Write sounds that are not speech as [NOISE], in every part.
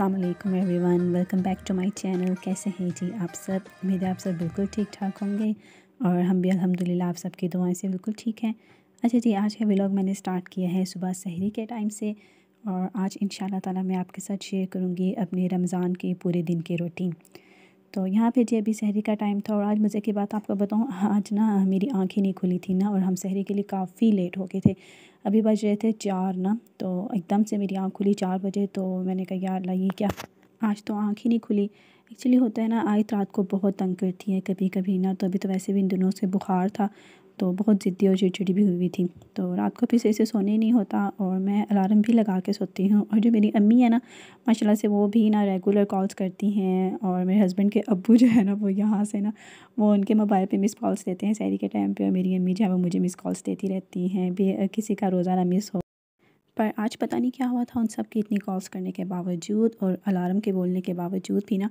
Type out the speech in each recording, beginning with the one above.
Aslam everyone welcome back to my channel कैसे हैं जी आप सब उम्मीद है आप सब बिल्कुल ठीक ठाक होंगे और हम भी अलहमदिल्ला आप सबकी दुआएं से बिल्कुल ठीक हैं अच्छा जी आज का व्लॉग मैंने स्टार्ट किया है सुबह सहरी के टाइम से और आज इन ताला मैं आपके साथ शेयर करूँगी अपने रमज़ान के पूरे दिन के रूटीन तो यहाँ पे जी अभी शहरी का टाइम था और आज मज़े की बात आपको बताऊँ आज ना मेरी आँखें नहीं खुली थी ना और हम शहरी के लिए काफ़ी लेट हो गए थे अभी बज रहे थे चार ना तो एकदम से मेरी आँख खुली चार बजे तो मैंने कहा यार लाइए क्या आज तो आँख ही नहीं खुली एक्चुअली होता है ना आयत रात को बहुत तंग करती है कभी कभी ना तो अभी तो वैसे भी इन दिनों से बुखार था तो बहुत ज़िद्दी और चिड़चिड़ी भी हुई थी तो रात को फिर से ऐसे सोने नहीं होता और मैं अलार्म भी लगा के सोती हूँ और जो मेरी अम्मी है ना माशाल्लाह से वो भी ना रेगुलर कॉल्स करती हैं और मेरे हस्बैंड के अबू जो है ना वो यहाँ से ना वो उनके मोबाइल पे मिस कॉल्स देते हैं शहरी के टाइम पर मेरी अम्मी जो है वो मुझे मिस कॉल्स देती रहती हैं भी किसी का रोज़ाना मिस हो पर आज पता नहीं क्या हुआ था उन सब की इतनी कॉल्स करने के बावजूद और अलार्म के बोलने के बावजूद भी ना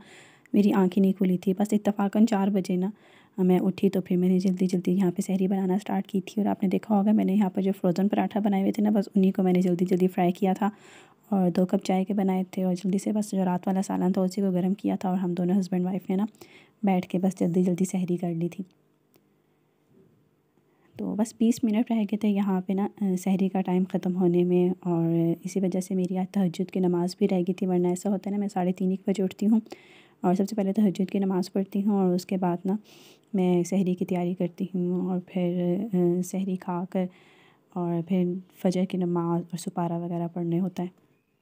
मेरी आँखें नहीं खुली थी बस इतफाक़न चार बजे ना मैं उठी तो फिर मैंने जल्दी जल्दी यहाँ पे सहरी बनाना स्टार्ट की थी और आपने देखा होगा मैंने यहाँ पर जो फ्रोज़न पराठा बनाए हुए थे ना बस उन्हीं को मैंने जल्दी जल्दी फ्राई किया था और दो कप चाय के बनाए थे और जल्दी से बस जो रात वाला सालन था उसी को गर्म किया था और हम दोनों हस्बैंड वाइफ ने ना बैठ के बस जल्दी जल्दी सहरी कर ली थी तो बस बीस मिनट रह गए थे यहाँ पे ना सहरी का टाइम ख़त्म होने में और इसी वजह से मेरी आज तहजद की नमाज़ भी रह गई थी वरना ऐसा होता है ना मैं साढ़े तीन एक बजे उठती हूँ और सबसे पहले तो हजरत की नमाज़ पढ़ती हूँ और उसके बाद ना मैं सहरी की तैयारी करती हूँ और फिर सहरी खा कर और फिर फजर की नमाज़ और सुपारा वगैरह पढ़ने होता है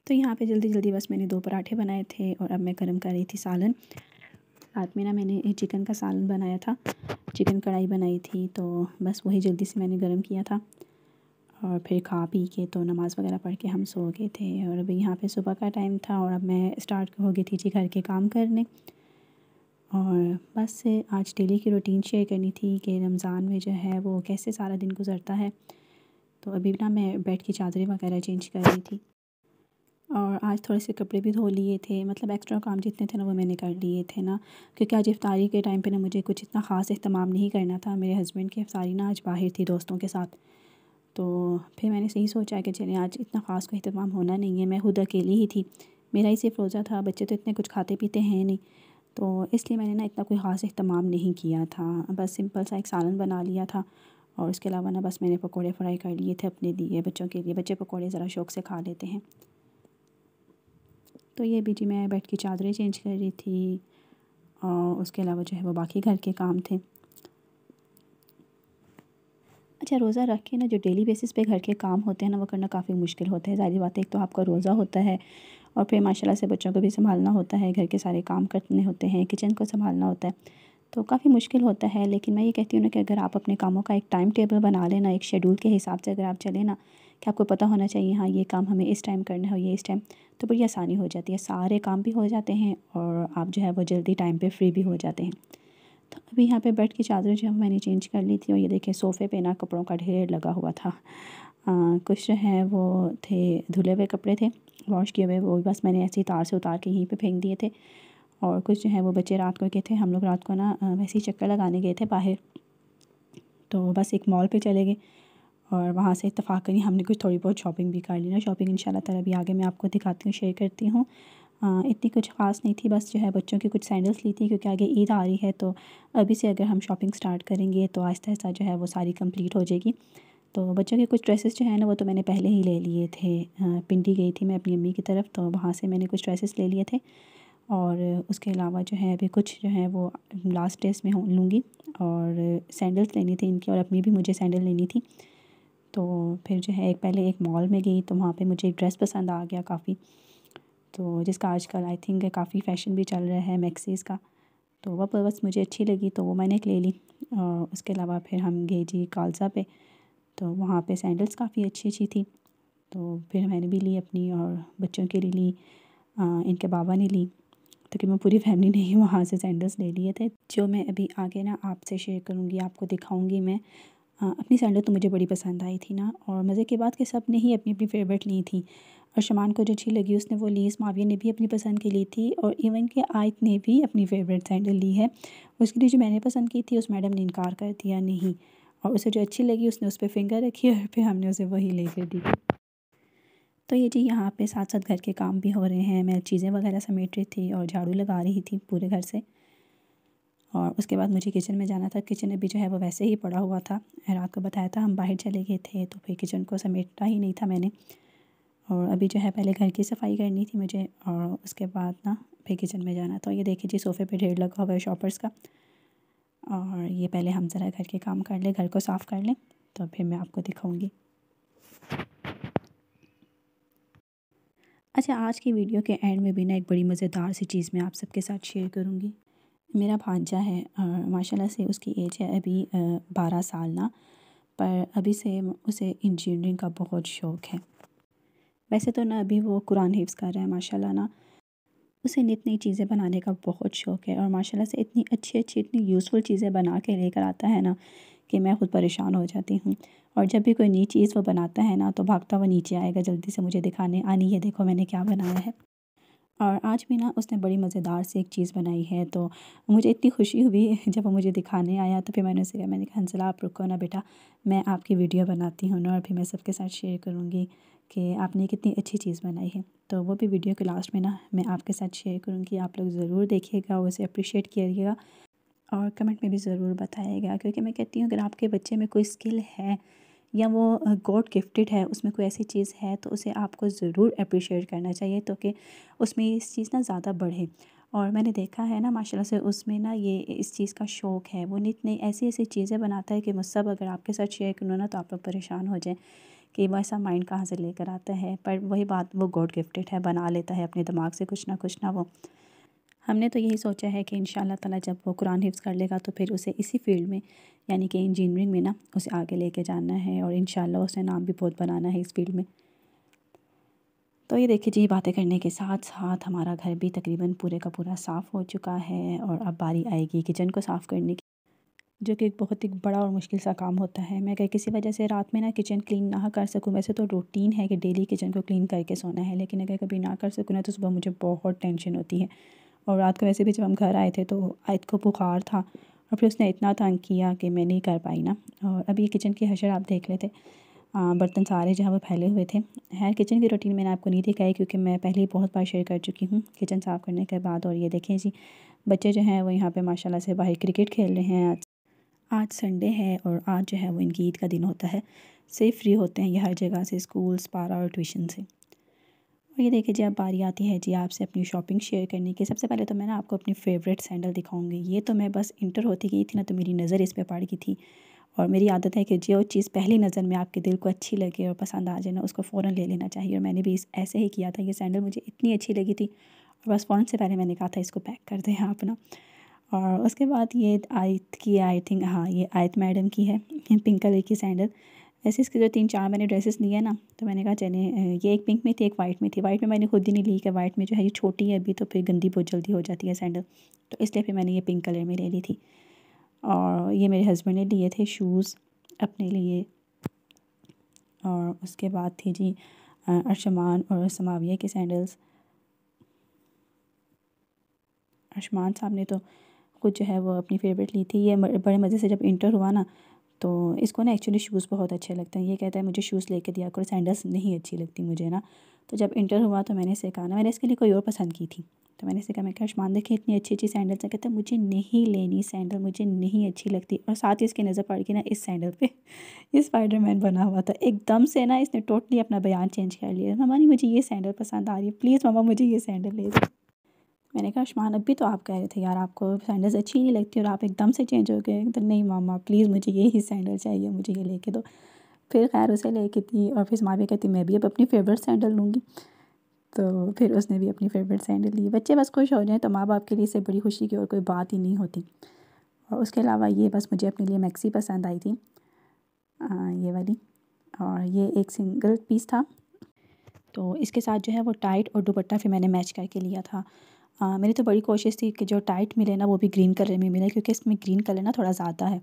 तो यहाँ पे जल्दी जल्दी बस मैंने दो पराठे बनाए थे और अब मैं गर्म कर रही थी सालन रात में ना मैंने चिकन का सालन बनाया था चिकन कढ़ाई बनाई थी तो बस वही जल्दी से मैंने गर्म किया था और फिर खा पी के तो नमाज़ वगैरह पढ़ के हम सो गए थे और अभी यहाँ पे सुबह का टाइम था और अब मैं स्टार्ट हो गई थी जी घर के काम करने और बस आज डेली की रूटीन शेयर करनी थी कि रमज़ान में जो है वो कैसे सारा दिन गुजरता है तो अभी ना मैं बेड की चादरें वगैरह चेंज कर रही थी और आज थोड़े से कपड़े भी धो लिए थे मतलब एक्स्ट्रा काम जितने थे ना वो मैंने कर लिए थे ना क्योंकि आज इफ्तारी के टाइम पे ना मुझे कुछ इतना ख़ास अहतमाम नहीं करना था मेरे हस्बैंड की अफ्तारी ना आज बाहर थी दोस्तों के साथ तो फिर मैंने सही सोचा कि चले आज इतना ख़ास कोई अहतमाम होना नहीं है मैं खुद अकेली ही थी मेरा ही सिर्फ रोज़ा था बच्चे तो इतने कुछ खाते पीते हैं नहीं तो इसलिए मैंने ना इतना कोई ख़ास अहतमाम नहीं किया था बस सिंपल सा एक सालन बना लिया था और उसके अलावा ना बस मैंने पकौड़े फ्राई कर लिए थे अपने लिए बच्चों के लिए बच्चे पकौड़े ज़रा शौक़ से खा लेते हैं तो ये भी जी मैं बैठ की चादरें चेंज कर रही थी और उसके अलावा जो है वो बाकी घर के काम थे अच्छा रोज़ा रख के ना जो डेली बेसिस पे घर के काम होते हैं ना वो करना काफ़ी मुश्किल होता है सारी बात है एक तो आपका रोज़ा होता है और फिर माशाल्लाह से बच्चों को भी संभालना होता है घर के सारे काम करने होते हैं किचन को संभालना होता है तो काफ़ी मुश्किल होता है लेकिन मैं ये कहती हूँ ना कि अगर आप अपने कामों का एक टाइम टेबल बना लेना एक शेड्यूल के हिसाब से अगर आप चले ना कि आपको पता होना चाहिए हाँ ये काम हमें इस टाइम करना है और ये इस टाइम तो बड़ी आसानी हो जाती है सारे काम भी हो जाते हैं और आप जो है वो जल्दी टाइम पर फ्री भी हो जाते हैं तो अभी यहाँ पे बेड की चादरें जो मैंने चेंज कर ली थी और ये देखिए सोफ़े पे ना कपड़ों का ढेर लगा हुआ था आ, कुछ जो है वो थे धुले हुए कपड़े थे वॉश किए हुए वो भी बस मैंने ऐसे ही तार से उतार के यहीं पे फेंक दिए थे और कुछ जो है वो बच्चे रात को गए थे हम लोग रात को ना वैसे ही चक्कर लगाने गए थे बाहर तो बस एक मॉल पर चले गए और वहाँ से इतफ़ाक़ करी हमने कुछ थोड़ी बहुत शॉपिंग भी कर ली ना शॉपिंग इन शाला तला आगे मैं आपको दिखाती हूँ शेयर करती हूँ हाँ, इतनी कुछ ख़ास नहीं थी बस जो है बच्चों की कुछ सैंडल्स ली थी क्योंकि आगे ईद आ रही है तो अभी से अगर हम शॉपिंग स्टार्ट करेंगे तो आहिस्ता आहिस्ता जो है वो सारी कंप्लीट हो जाएगी तो बच्चों के कुछ ड्रेसेस जो है ना वो तो मैंने पहले ही ले लिए थे पिंडी गई थी मैं अपनी अम्मी की तरफ तो वहाँ से मैंने कुछ ड्रेसेस ले लिए थे और उसके अलावा जो है अभी कुछ जो है वो लास्ट डेज में लूँगी और सैंडल्स लेनी थी इनकी और अपनी भी मुझे सैंडल लेनी थी तो फिर जो है एक पहले एक मॉल में गई तो वहाँ पे मुझे एक ड्रेस पसंद आ गया काफ़ी तो जिसका आजकल आई थिंक काफ़ी फैशन भी चल रहा है मैक्सीज़ का तो वह बस मुझे अच्छी लगी तो वो मैंने ले ली और उसके अलावा फिर हम गए जी कालसा पे तो वहाँ पे सैंडल्स काफ़ी अच्छी अच्छी थी तो फिर मैंने भी ली अपनी और बच्चों के लिए ली आ, इनके बाबा ने ली तो कि मैं पूरी फैमिली ने ही वहाँ से सैंडल्स ले लिए थे जो मैं अभी आगे ना आपसे शेयर करूँगी आपको दिखाऊँगी मैं आ, अपनी सैंडल तो मुझे बड़ी पसंद आई थी ना और मज़े के बाद कि सब ने ही अपनी अपनी फेवरेट ली थी और शमान को जो अच्छी लगी उसने वो ली माविया ने भी अपनी पसंद की ली थी और इवन के आयत ने भी अपनी फेवरेट सैंडल ली है उसके लिए जो मैंने पसंद की थी उस मैडम ने इनकार कर दिया नहीं और उसे जो अच्छी लगी उसने उस पर फिंगर रखी और फिर हमने उसे वही ले कर दी तो ये जी यहाँ पे साथ साथ घर के काम भी हो रहे हैं मैं चीज़ें वगैरह समेट रही थी और झाड़ू लगा रही थी पूरे घर से और उसके बाद मुझे किचन में जाना था किचन अभी जो है वो वैसे ही पड़ा हुआ था रात को बताया था हम बाहर चले गए थे तो फिर किचन को समेटा ही नहीं था मैंने और अभी जो है पहले घर की सफाई करनी थी मुझे और उसके बाद ना फिर किचन में जाना था तो ये देखिए जी सोफ़े पे ढेर लगा हुआ है शॉपर्स का और ये पहले हम ज़रा घर के काम कर लें घर को साफ़ कर लें तो फिर मैं आपको दिखाऊंगी अच्छा आज की वीडियो के एंड में भी ना एक बड़ी मज़ेदार सी चीज़ मैं आप सबके साथ शेयर करूँगी मेरा भांजा है माशाल्लाह से उसकी एज है अभी बारह साल ना पर अभी से उसे इंजीनियरिंग का बहुत शौक़ है वैसे तो ना अभी वो कुरान हिफ्स कर रहा है माशाल्लाह ना उसे नित नई चीज़ें बनाने का बहुत शौक़ है और माशाल्लाह से इतनी अच्छी अच्छी इतनी यूज़फुल चीज़ें बना के लेकर आता है ना कि मैं ख़ुद परेशान हो जाती हूँ और जब भी कोई नई चीज़ वो बनाता है ना तो भागता हुआ नीचे आएगा जल्दी से मुझे दिखाने आनी ये देखो मैंने क्या बनाया है और आज भी ना उसने बड़ी मज़ेदार से एक चीज़ बनाई है तो मुझे इतनी खुशी हुई [LAUGHS] जब वो मुझे दिखाने आया तो फिर मैंने उसे कहा मैंने कहा हंसला आप रुको ना बेटा मैं आपकी वीडियो बनाती हूँ ना और फिर मैं सबके साथ शेयर करूँगी कि आपने कितनी अच्छी चीज़ बनाई है तो वो भी वीडियो के लास्ट में ना मैं आपके साथ शेयर करूँगी आप लोग ज़रूर देखिएगा उसे अप्रिशिएट करिएगा और कमेंट में भी ज़रूर बताइएगा क्योंकि मैं कहती हूँ अगर आपके बच्चे में कोई स्किल है या वो गॉड गिफ्टेड है उसमें कोई ऐसी चीज़ है तो उसे आपको ज़रूर अप्रिशिएट करना चाहिए तो कि उसमें इस चीज़ ना ज़्यादा बढ़े और मैंने देखा है ना माशाल्लाह से उसमें ना ये इस चीज़ का शौक़ है वो नित नई ऐसी ऐसी चीज़ें बनाता है कि मुझ सब अगर आपके साथ शेयर करूँ ना तो आप लोग परेशान हो जाएँ कि वो ऐसा माइंड कहाँ से लेकर आता है पर वही बात वो गॉड गिफ्टेड है बना लेता है अपने दिमाग से कुछ ना कुछ ना वो हमने तो यही सोचा है कि इन ताला जब वो कुरान हिफ्स कर लेगा तो फिर उसे इसी फील्ड में यानी कि इंजीनियरिंग में ना उसे आगे लेके जाना है और इन उसे नाम भी बहुत बनाना है इस फील्ड में तो ये देखिए जी बातें करने के साथ साथ हमारा घर भी तकरीबन पूरे का पूरा साफ़ हो चुका है और अब बारी आएगी किचन को साफ़ करने की जो कि एक बहुत ही बड़ा और मुश्किल सा काम होता है मैं अगर किसी वजह से रात में ना किचन क्लीन ना कर सकूँ वैसे तो रूटीन है कि डेली किचन को क्लीन करके सोना है लेकिन अगर कभी ना कर सकूँ ना तो सुबह मुझे बहुत टेंशन होती है और रात को वैसे भी जब हम घर आए थे तो आयत को बुखार था और फिर उसने इतना तंग किया कि मैं नहीं कर पाई ना और अभी ये किचन की हशर आप देख लेते बर्तन सारे जहाँ वो फैले हुए थे है किचन की रूटीन मैंने आपको नहीं दिखाई क्योंकि मैं पहले ही बहुत बार शेयर कर चुकी हूँ किचन साफ़ करने के बाद और ये देखें जी बच्चे जो हैं वो यहाँ पे माशाल्लाह से बाहर क्रिकेट खेल रहे हैं आज संडे है और आज जो है वो इनकी ईद का दिन होता है से फ्री होते हैं ये हर जगह से स्कूल्स पारा और ट्यूशन से और ये देखिए जी अब बारी आती है जी आपसे अपनी शॉपिंग शेयर करने की सबसे पहले तो मैं ना आपको अपनी फेवरेट सैंडल दिखाऊंगी ये तो मैं बस इंटर होती गई थी ना तो मेरी नज़र इस पर पड़ गई थी और मेरी आदत है कि जो चीज़ पहली नज़र में आपके दिल को अच्छी लगे और पसंद आ जाए ना उसको फ़ौर ले लेना चाहिए और मैंने भी इस ऐसे ही किया था ये सैंडल मुझे इतनी अच्छी लगी थी और बस फ़ौरन से पहले मैंने कहा था इसको पैक कर दें आप ना और उसके बाद ये आयत की आई थिंक हाँ ये आयत मैडम की है पिंक कलर की सैंडल वैसे इसके जो तीन चार मैंने ड्रेसेस लिए ना तो मैंने कहा चले ये एक पिंक में थी एक वाइट में थी वाइट में मैंने खुद ही नहीं ली कि वाइट में जो है ये छोटी है अभी तो फिर गंदी बहुत जल्दी हो जाती है सैंडल तो इसलिए फिर मैंने ये पिंक कलर में ले ली थी और ये मेरे हस्बैंड ने लिए थे शूज़ अपने लिए और उसके बाद थी जी अरशमान और समाविया के सैंडल्स अरशमान साहब ने तो कुछ जो है वो अपनी फेवरेट ली थी ये बड़े मज़े से जब इंटर हुआ ना तो इसको ना एक्चुअली शूज़ बहुत अच्छे लगते हैं ये कहता है मुझे शूज़ लेके दिया करो सैंडल्स नहीं अच्छी लगती मुझे ना तो जब इंटर हुआ तो मैंने इसे कहा ना मैंने इसके लिए कोई और पसंद की थी तो मैंने इसे कहा मैं कशमान देखिए इतनी अच्छी अच्छी सैंडल्स हैं कहते हैं मुझे नहीं लेनी सैंडल मुझे नहीं अच्छी लगती और साथ ही इसकी नज़र पड़ गई ना इस सैंडल पर स्पाइडर स्पाइडरमैन बना हुआ था एकदम से ना इसने टोटली अपना बयान चेंज कर लिया ममा नहीं मुझे ये सैंडल पसंद आ रही है प्लीज़ ममा मुझे ये सैंडल ले दो मैंने कहा अरशमान अभी तो आप कह रहे थे यार आपको सैंडल्स अच्छी नहीं लगती और आप एकदम से चेंज हो गए तो नहीं मामा प्लीज़ मुझे यही सैंडल चाहिए मुझे ये लेके दो फिर खैर उसे लेके दी और फिर भी कहती मैं भी अब अपनी फेवरेट सैंडल लूँगी तो फिर उसने भी अपनी फेवरेट सैंडल ली बच्चे बस खुश हो जाएँ तो माँ बाप के लिए इससे बड़ी खुशी की और कोई बात ही नहीं होती और उसके अलावा ये बस मुझे अपने लिए मैक्सी पसंद आई थी आ, ये वाली और ये एक सिंगल पीस था तो इसके साथ जो है वो टाइट और दुपट्टा फिर मैंने मैच करके लिया था हाँ, मेरी तो बड़ी कोशिश थी कि जो टाइट मिले ना वो भी ग्रीन कलर में मिले क्योंकि इसमें ग्रीन कलर ना थोड़ा ज़्यादा है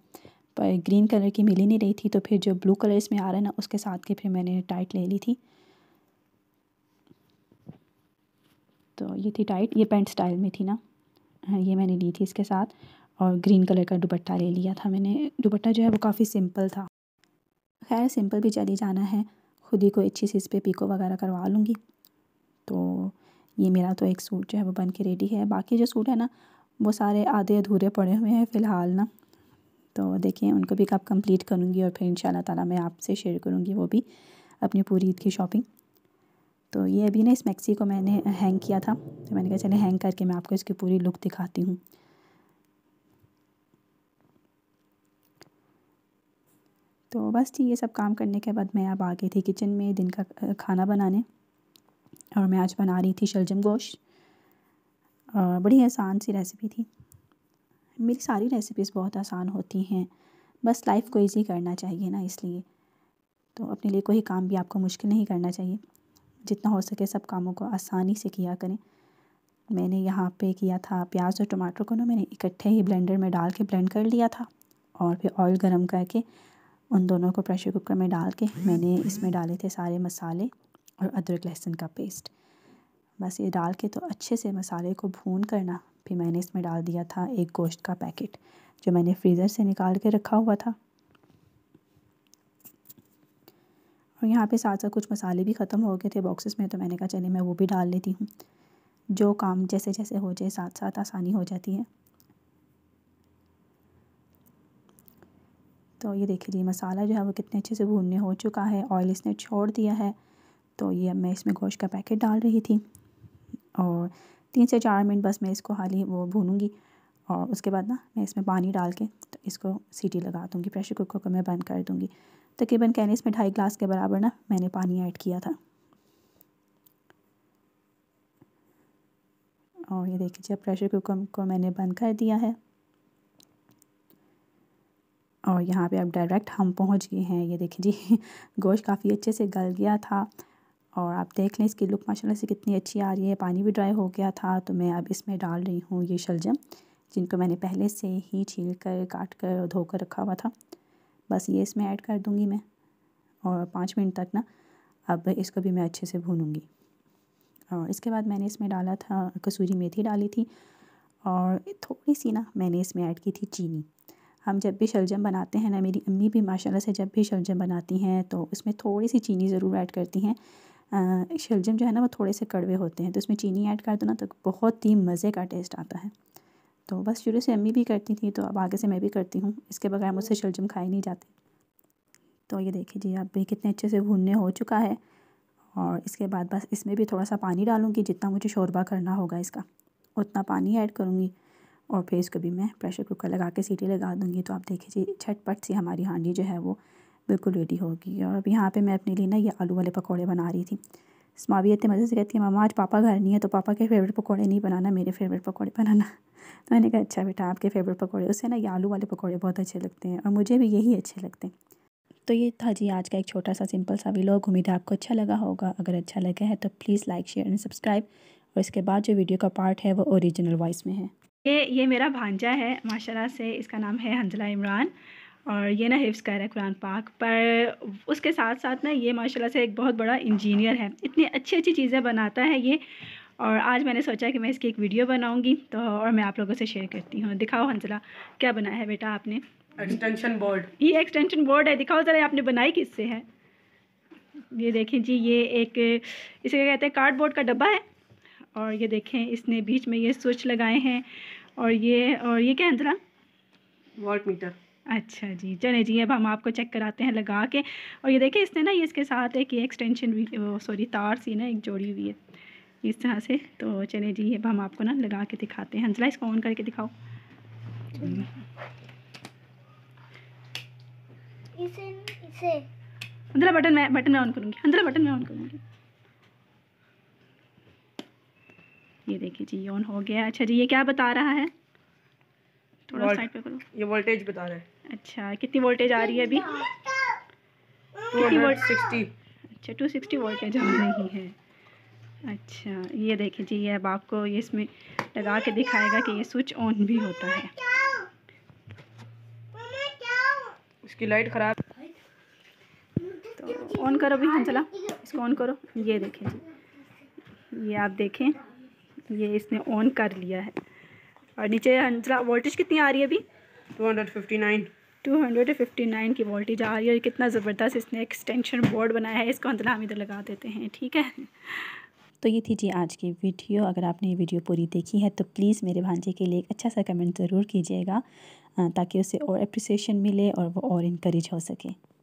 पर ग्रीन कलर की मिल ही नहीं रही थी तो फिर जो ब्लू कलर इसमें आ रहा है ना उसके साथ के फिर मैंने टाइट ले ली थी तो ये थी टाइट ये पेंट स्टाइल में थी ना हाँ, ये मैंने ली थी इसके साथ और ग्रीन कलर का दुपट्टा ले लिया था मैंने दुपट्टा जो है वो काफ़ी सिंपल था खैर सिंपल भी चली जाना है खुद ही कोई अच्छी सी इस पर पीको वगैरह करवा लूँगी तो ये मेरा तो एक सूट जो है वो बन के रेडी है बाकी जो सूट है ना वो सारे आधे अधूरे पड़े हुए हैं फ़िलहाल ना तो देखें उनको भी कब कंप्लीट करूँगी और फिर इन ताला मैं आपसे शेयर करूँगी वो भी अपनी पूरी ईद की शॉपिंग तो ये अभी ना इस मैक्सी को मैंने हैंग किया था तो मैंने कहा चले हैंग करके मैं आपको इसकी पूरी लुक दिखाती हूँ तो बस ये सब काम करने के बाद मैं अब आ गई थी किचन में दिन का खाना बनाने और मैं आज बना रही थी शलजम गोश और बड़ी आसान सी रेसिपी थी मेरी सारी रेसिपीज़ बहुत आसान होती हैं बस लाइफ को इजी करना चाहिए ना इसलिए तो अपने लिए कोई काम भी आपको मुश्किल नहीं करना चाहिए जितना हो सके सब कामों को आसानी से किया करें मैंने यहाँ पे किया था प्याज और टमाटर को ना मैंने इकट्ठे ही ब्लेंडर में डाल के ब्लेंड कर लिया था और फिर ऑयल गर्म करके उन दोनों को प्रेशर कुकर में डाल के मैंने इसमें डाले थे सारे मसाले और अदरक लहसुन का पेस्ट बस ये डाल के तो अच्छे से मसाले को भून करना फिर मैंने इसमें डाल दिया था एक गोश्त का पैकेट जो मैंने फ्रीज़र से निकाल के रखा हुआ था और यहाँ पे साथ साथ कुछ मसाले भी ख़त्म हो गए थे बॉक्सेस में तो मैंने कहा चले मैं वो भी डाल लेती हूँ जो काम जैसे जैसे हो जाए साथ साथ आसानी हो जाती है तो ये देख लीजिए मसाला जो है वो कितने अच्छे से भूनने हो चुका है ऑयल इसने छोड़ दिया है तो ये अब मैं इसमें गोश्त का पैकेट डाल रही थी और तीन से चार मिनट बस मैं इसको हाल ही वो भूनूंगी और उसके बाद ना मैं इसमें पानी डाल के तो इसको सीटी लगा दूँगी प्रेशर कुकर को मैं बंद कर दूँगी तकरीबन कहने इसमें ढाई ग्लास के बराबर ना मैंने पानी ऐड किया था और ये देख लीजिए प्रेशर कुकर को मैंने बंद कर दिया है और यहाँ पे अब डायरेक्ट हम पहुँच गए हैं ये देखिए जी [LAUGHS] गोश्त काफ़ी अच्छे से गल गया था और आप देख लें इसकी लुक माशाल्लाह से कितनी अच्छी आ रही है पानी भी ड्राई हो गया था तो मैं अब इसमें डाल रही हूँ ये शलजम जिनको मैंने पहले से ही छील कर काट कर और धोकर रखा हुआ था बस ये इसमें ऐड कर दूँगी मैं और पाँच मिनट तक ना अब इसको भी मैं अच्छे से भूनूँगी और इसके बाद मैंने इसमें डाला था कसूरी मेथी डाली थी और थोड़ी सी ना मैंने इसमें ऐड की थी चीनी हम जब भी शलजम बनाते हैं ना मेरी अम्मी भी माशाल्लाह से जब भी शलजम बनाती हैं तो उसमें थोड़ी सी चीनी ज़रूर ऐड करती हैं शलजम जो है ना वो थोड़े से कड़वे होते हैं तो इसमें चीनी ऐड कर दो ना तो बहुत ही मज़े का टेस्ट आता है तो बस शुरू से अम्मी भी करती थी तो अब आगे से मैं भी करती हूँ इसके बगैर मुझसे शलजम खाए नहीं जाते तो ये देखिए जी अब भी कितने अच्छे से भुनने हो चुका है और इसके बाद बस इसमें भी थोड़ा सा पानी डालूँगी जितना मुझे शोरबा करना होगा इसका उतना पानी ऐड करूँगी और फिर इसको भी मैं प्रेशर कुकर लगा के सीटी लगा दूँगी तो आप देखिए जी झटपट सी हमारी हांडी जो है वो बिल्कुल रेडी होगी और अब यहाँ पे मैं अपने लिए ना ये आलू वाले पकौड़े बना रही थी भी इतने मज़े से कहती है मामा आज पापा घर नहीं है तो पापा के फेवरेट पकौड़े नहीं बनाना मेरे फेवरेट पकोड़े बनाना [LAUGHS] तो मैंने कहा अच्छा बेटा आपके फेवरेट पकौड़े उससे ना ये आलू वाले पकौड़े बहुत अच्छे लगते हैं और मुझे भी यही अच्छे लगते हैं तो ये था जी आज का एक छोटा सा सिंपल सा व्लॉग उम्मीद आपको अच्छा लगा होगा अगर अच्छा लगा है तो please like share and subscribe और इसके बाद जो वीडियो का पार्ट है वो ओरिजिनल वॉइस में है ये ये मेरा भांजा है माशाल्लाह से इसका नाम है हंजला इमरान और ये ना हिफ्स कर है कुरान पाक पर उसके साथ साथ ना ये माशाल्लाह से एक बहुत बड़ा इंजीनियर है इतनी अच्छी अच्छी चीज़ें बनाता है ये और आज मैंने सोचा कि मैं इसकी एक वीडियो बनाऊंगी तो और मैं आप लोगों से शेयर करती हूँ दिखाओ हंसला क्या बनाया है बेटा आपने एक्सटेंशन बोर्ड ये एक्सटेंशन बोर्ड है दिखाओ ज़रा आपने बनाई किससे है ये देखें जी ये एक इसे क्या कहते हैं कार्डबोर्ड का डब्बा है और ये देखें इसने बीच में ये स्विच लगाए हैं और ये और ये क्या है हंसला वॉल्ट मीटर अच्छा जी चले जी अब हम आपको चेक कराते हैं लगा के और ये देखिए इसने ना ये इसके साथ एक ये एक्सटेंशन भी सॉरी तार सी ना एक जोड़ी हुई है इस तरह से तो चले जी अब हम आपको ना लगा के दिखाते हैं हंसला इसको ऑन करके दिखाओ इसे इसे अंदर बटन मैं बटन मैं ऑन करूँगी अंदर बटन मैं ऑन करूँगी ये देखिए जी ऑन हो गया अच्छा जी ये क्या बता रहा है थोड़ा साइड पे करो ये वोल्टेज बता रहा है अच्छा कितनी वोल्टेज आ रही है अभी कितनी वोल्ट सिक्सटी अच्छा टू सिक्सटी वोल्टेज आ रही है अच्छा ये देखिए जी ये अब आपको ये इसमें लगा के दिखाएगा कि ये स्विच ऑन भी होता है इसकी लाइट ख़राब तो ऑन करो भी चला इसको ऑन करो ये देखें जी ये आप देखें ये इसने ऑन कर लिया है और नीचे हंसला वोल्टेज कितनी आ रही है अभी two hundred fifty nine two hundred fifty nine की वोल्टेज आ रही है और कितना ज़बरदस्त इसने एक्सटेंशन बोर्ड बनाया है इसको अंदर हम इधर लगा देते हैं ठीक है तो ये थी जी आज की वीडियो अगर आपने ये वीडियो पूरी देखी है तो प्लीज़ मेरे भांजे के लिए एक अच्छा सा कमेंट ज़रूर कीजिएगा ताकि उसे और अप्रिसिएशन मिले और वो और इनक्रेज हो सके